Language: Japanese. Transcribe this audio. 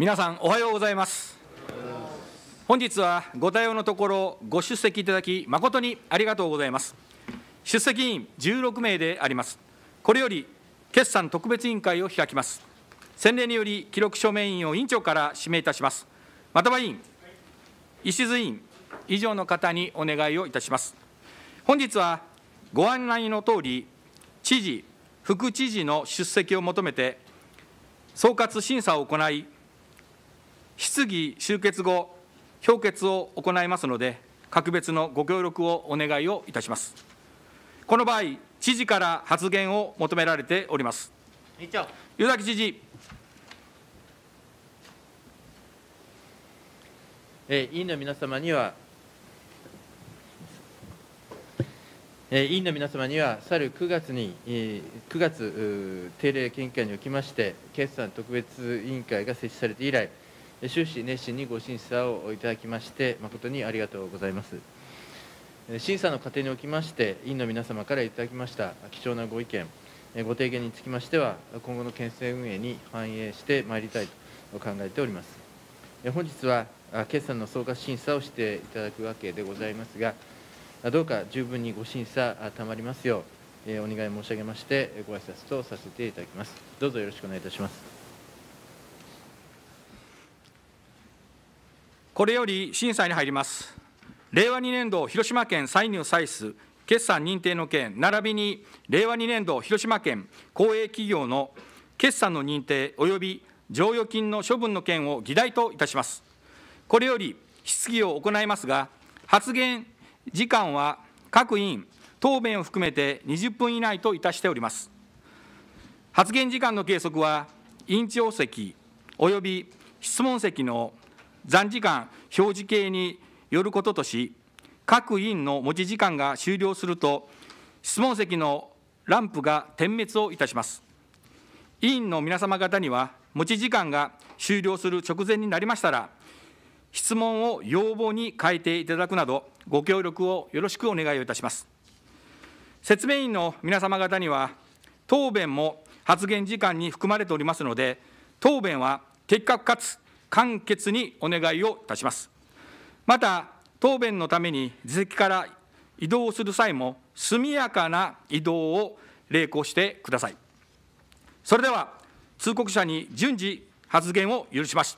皆さんおはようございます本日はご対応のところご出席いただき誠にありがとうございます出席員16名でありますこれより決算特別委員会を開きます先例により記録署名員を委員長から指名いたしますまたは委員石津委員以上の方にお願いをいたします本日はご案内のとおり知事副知事の出席を求めて総括審査を行い質疑終結後、評決を行いますので、格別のご協力をお願いをいたします。この場合、知事から発言を求められております。委員長湯崎知事。委員の皆様には、え委員の皆様には、去る9月に、9月定例見解におきまして、決算特別委員会が設置されて以来、終始熱心にご審査をいただきまして誠にありがとうございます審査の過程におきまして委員の皆様からいただきました貴重なご意見ご提言につきましては今後の県政運営に反映してまいりたいと考えております本日は決算の総括審査をしていただくわけでございますがどうか十分にご審査たまりますようお願い申し上げましてご挨拶とさせていただきますどうぞよろしくお願いいたしますこれより審査に入ります。令和2年度広島県歳入歳出決算認定の件、並びに令和2年度広島県公営企業の決算の認定及び剰余金の処分の件を議題といたします。これより質疑を行いますが、発言時間は各委員、答弁を含めて20分以内といたしております。発言時間の計測は、委員長席及び質問席の残時間表示系によることとし、各委員の持ち時間が終了すると、質問席のランプが点滅をいたします。委員の皆様方には、持ち時間が終了する直前になりましたら、質問を要望に変えていただくなど、ご協力をよろしくお願いをいたします。説明委員の皆様方には、答弁も発言時間に含まれておりますので、答弁は的確かつ簡潔にお願いをいたします。また、答弁のために自席から移動する際も、速やかな移動を励行してください。それでは、通告者に順次発言を許します。